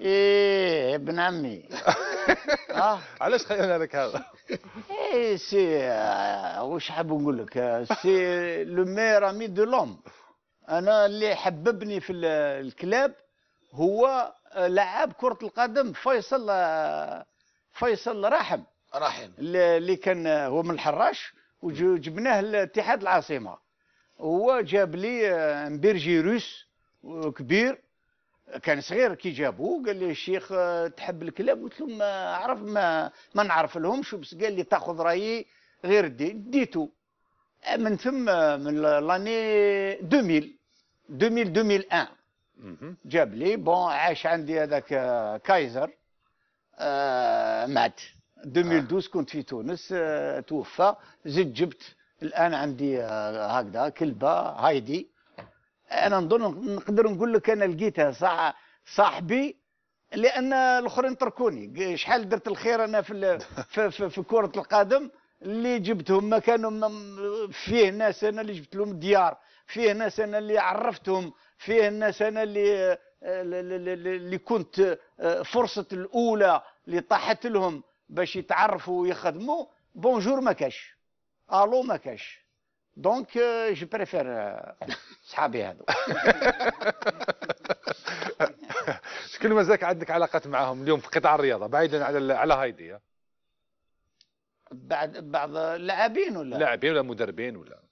ايه ابن عمي اه علاش خلينا لك هذا؟ ايه سي آه، واش حاب نقول لك آه، سي لو مير امي دو لوم انا اللي حببني في الكلاب هو آه، لعاب كرة القدم فيصل فيصل رحم رحم اللي كان هو من الحراش وجبناه لاتحاد العاصمة هو جاب لي امبير روس كبير كان صغير كي جابوه قال لي الشيخ تحب الكلاب قلت له ما عرف ما ما نعرف شو بس قال لي تاخذ رايي غير الدين ديتو من ثم من لاني 2000 2000 2001 جاب لي بون عاش عندي هذاك آه، كايزر آه مات 2012 آه. كنت في تونس آه توفى زد جبت الان عندي آه هكذا كلبه هايدي انا نظن نقدر نقول لك انا لقيتها صح صاحبي لان الاخرين تركوني شحال درت الخير انا في في, في, في كره القدم اللي جبتهم ما كانوا فيه ناس انا اللي جبت لهم ديار فيه ناس انا اللي عرفتهم فيه ناس انا اللي اللي كنت آه، فرصه الاولى اللي طاحت لهم باش يتعرفوا ويخدموا بونجور ما كاش الو ما كاش دونك جو بريفير صحابي هذو شكون مازالك عندك علاقات معهم اليوم في قطاع الرياضه بعيدا على على هايدي بعد بعض اللاعبين ولا لاعبين ولا مدربين ولا